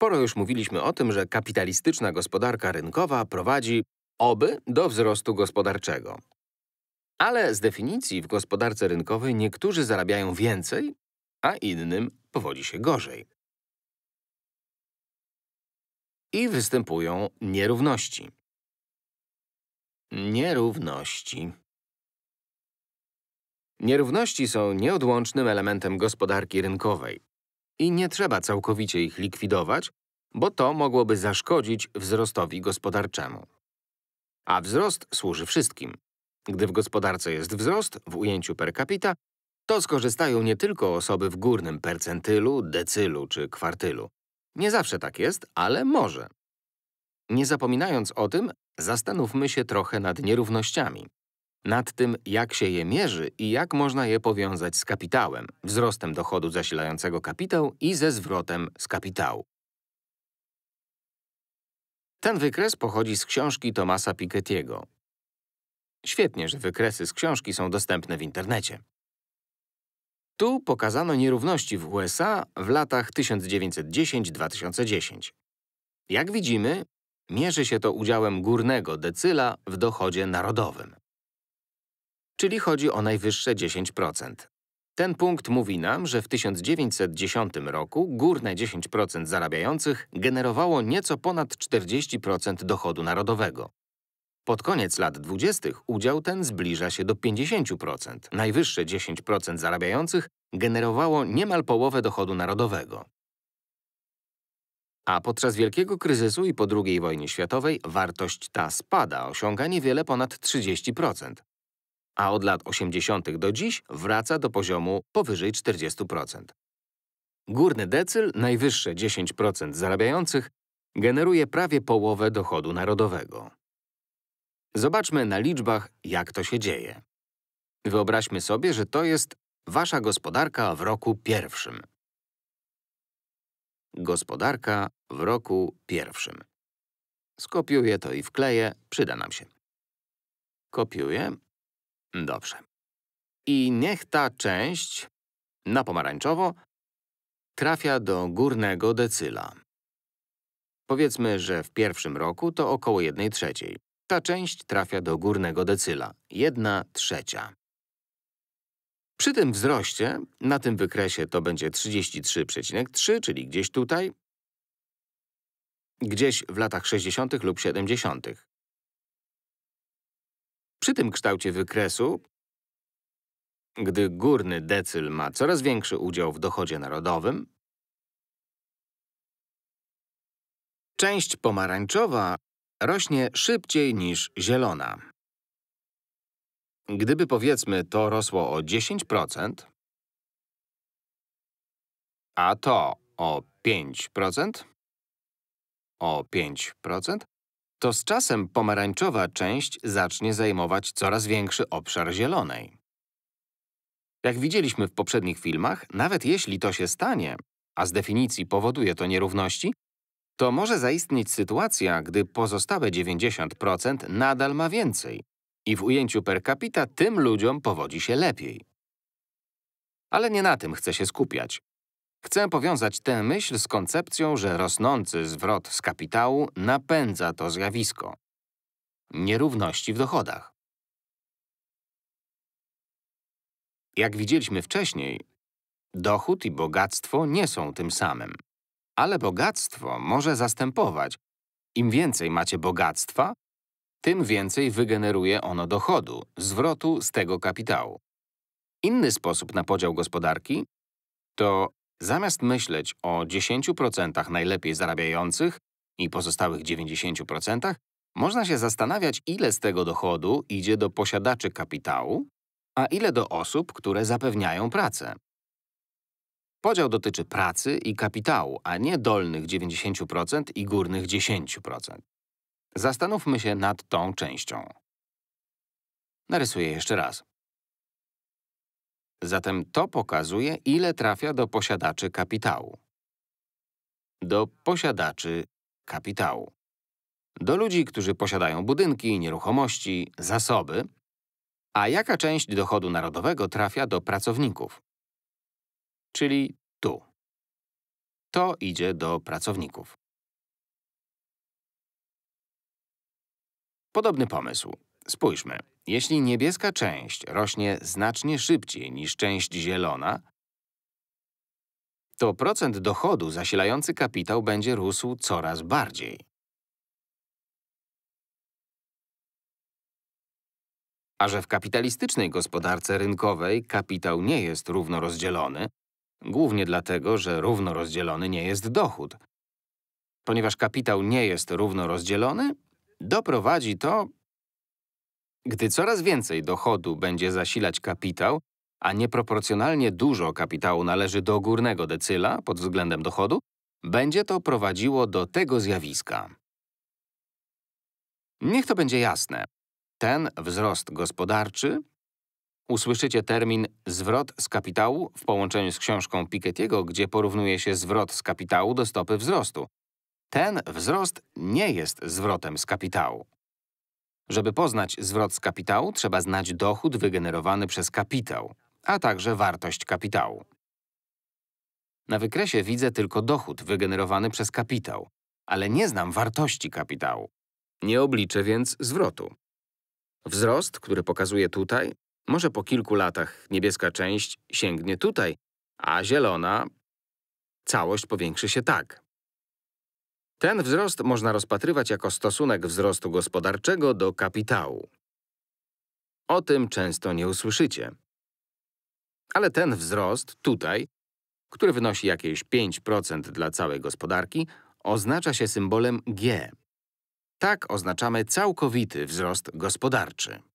Sporo już mówiliśmy o tym, że kapitalistyczna gospodarka rynkowa prowadzi, oby, do wzrostu gospodarczego. Ale z definicji w gospodarce rynkowej niektórzy zarabiają więcej, a innym powodzi się gorzej. I występują nierówności. Nierówności. Nierówności są nieodłącznym elementem gospodarki rynkowej i nie trzeba całkowicie ich likwidować, bo to mogłoby zaszkodzić wzrostowi gospodarczemu. A wzrost służy wszystkim. Gdy w gospodarce jest wzrost, w ujęciu per capita, to skorzystają nie tylko osoby w górnym percentylu, decylu czy kwartylu. Nie zawsze tak jest, ale może. Nie zapominając o tym, zastanówmy się trochę nad nierównościami nad tym, jak się je mierzy i jak można je powiązać z kapitałem, wzrostem dochodu zasilającego kapitał i ze zwrotem z kapitału. Ten wykres pochodzi z książki Tomasa Piketty'ego. Świetnie, że wykresy z książki są dostępne w internecie. Tu pokazano nierówności w USA w latach 1910-2010. Jak widzimy, mierzy się to udziałem górnego decyla w dochodzie narodowym czyli chodzi o najwyższe 10%. Ten punkt mówi nam, że w 1910 roku górne 10% zarabiających generowało nieco ponad 40% dochodu narodowego. Pod koniec lat 20. udział ten zbliża się do 50%. Najwyższe 10% zarabiających generowało niemal połowę dochodu narodowego. A podczas wielkiego kryzysu i po II wojnie światowej wartość ta spada, osiąga niewiele ponad 30% a od lat 80. do dziś wraca do poziomu powyżej 40%. Górny decyl, najwyższe 10% zarabiających, generuje prawie połowę dochodu narodowego. Zobaczmy na liczbach, jak to się dzieje. Wyobraźmy sobie, że to jest wasza gospodarka w roku pierwszym. Gospodarka w roku pierwszym. Skopiuję to i wkleję, przyda nam się. Kopiuję, Dobrze. I niech ta część, na pomarańczowo, trafia do górnego decyla. Powiedzmy, że w pierwszym roku to około 1 trzeciej. Ta część trafia do górnego decyla. 1 trzecia. Przy tym wzroście, na tym wykresie to będzie 33,3, czyli gdzieś tutaj, gdzieś w latach 60. lub 70. Przy tym kształcie wykresu, gdy górny decyl ma coraz większy udział w dochodzie narodowym, część pomarańczowa rośnie szybciej niż zielona. Gdyby powiedzmy to rosło o 10%, a to o 5%, o 5%, to z czasem pomarańczowa część zacznie zajmować coraz większy obszar zielonej. Jak widzieliśmy w poprzednich filmach, nawet jeśli to się stanie, a z definicji powoduje to nierówności, to może zaistnieć sytuacja, gdy pozostałe 90% nadal ma więcej i w ujęciu per capita tym ludziom powodzi się lepiej. Ale nie na tym chcę się skupiać. Chcę powiązać tę myśl z koncepcją, że rosnący zwrot z kapitału napędza to zjawisko. Nierówności w dochodach. Jak widzieliśmy wcześniej, dochód i bogactwo nie są tym samym. Ale bogactwo może zastępować. Im więcej macie bogactwa, tym więcej wygeneruje ono dochodu, zwrotu z tego kapitału. Inny sposób na podział gospodarki to Zamiast myśleć o 10% najlepiej zarabiających i pozostałych 90%, można się zastanawiać, ile z tego dochodu idzie do posiadaczy kapitału, a ile do osób, które zapewniają pracę. Podział dotyczy pracy i kapitału, a nie dolnych 90% i górnych 10%. Zastanówmy się nad tą częścią. Narysuję jeszcze raz. Zatem to pokazuje, ile trafia do posiadaczy kapitału. Do posiadaczy kapitału. Do ludzi, którzy posiadają budynki, nieruchomości, zasoby, a jaka część dochodu narodowego trafia do pracowników. Czyli tu. To idzie do pracowników. Podobny pomysł. Spójrzmy. Jeśli niebieska część rośnie znacznie szybciej niż część zielona, to procent dochodu zasilający kapitał będzie rósł coraz bardziej. A że w kapitalistycznej gospodarce rynkowej kapitał nie jest równo rozdzielony, głównie dlatego, że równo rozdzielony nie jest dochód. Ponieważ kapitał nie jest równo rozdzielony, doprowadzi to gdy coraz więcej dochodu będzie zasilać kapitał, a nieproporcjonalnie dużo kapitału należy do górnego decyla pod względem dochodu, będzie to prowadziło do tego zjawiska. Niech to będzie jasne. Ten wzrost gospodarczy usłyszycie termin zwrot z kapitału w połączeniu z książką Piketty'ego, gdzie porównuje się zwrot z kapitału do stopy wzrostu. Ten wzrost nie jest zwrotem z kapitału. Żeby poznać zwrot z kapitału, trzeba znać dochód wygenerowany przez kapitał, a także wartość kapitału. Na wykresie widzę tylko dochód wygenerowany przez kapitał, ale nie znam wartości kapitału. Nie obliczę więc zwrotu. Wzrost, który pokazuję tutaj, może po kilku latach niebieska część sięgnie tutaj, a zielona… Całość powiększy się tak. Ten wzrost można rozpatrywać jako stosunek wzrostu gospodarczego do kapitału. O tym często nie usłyszycie. Ale ten wzrost tutaj, który wynosi jakieś 5% dla całej gospodarki, oznacza się symbolem G. Tak oznaczamy całkowity wzrost gospodarczy.